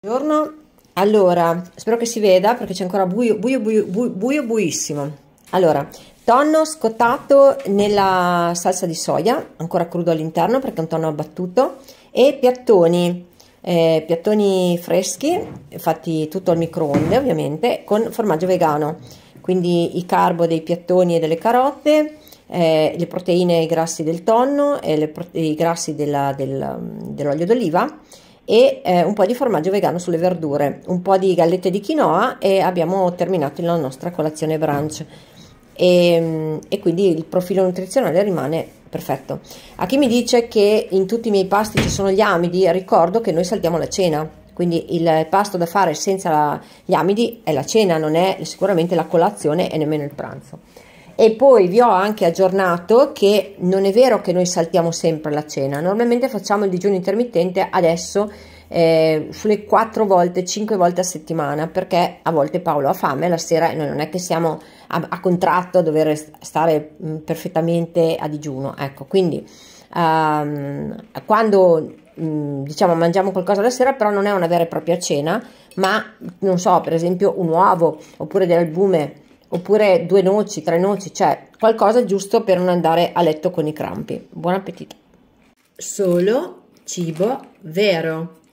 Buongiorno, allora spero che si veda perché c'è ancora buio, buio, buio, buio, buio, buissimo. Allora, tonno scottato nella salsa di soia, ancora crudo all'interno perché è un tonno abbattuto, e piattoni, eh, piattoni freschi, fatti tutto al microonde ovviamente, con formaggio vegano, quindi i carbo dei piattoni e delle carote, eh, le proteine e i grassi del tonno e le, i grassi dell'olio d'oliva e eh, un po' di formaggio vegano sulle verdure, un po' di gallette di quinoa e abbiamo terminato la nostra colazione brunch. E, ehm, e, quindi il profilo nutrizionale rimane perfetto. A chi mi dice che in tutti i miei pasti ci sono gli amidi, ricordo che noi saltiamo la cena, quindi il pasto da fare senza la, gli amidi è la cena, non è sicuramente la colazione e nemmeno il pranzo. E poi vi ho anche aggiornato che non è vero che noi saltiamo sempre la cena, normalmente facciamo il digiuno intermittente adesso eh, sulle 4 volte, 5 volte a settimana, perché a volte Paolo ha fame la sera e noi non è che siamo a, a contratto a dover stare mh, mm, perfettamente a digiuno. Ecco, quindi um, quando mh, mm, diciamo mangiamo qualcosa la sera, però non è una vera e propria cena, ma non so, per esempio un uovo oppure dell'albume oppure due noci, tre noci, cioè qualcosa giusto per non andare a letto con i crampi. Buon appetito! Solo cibo vero.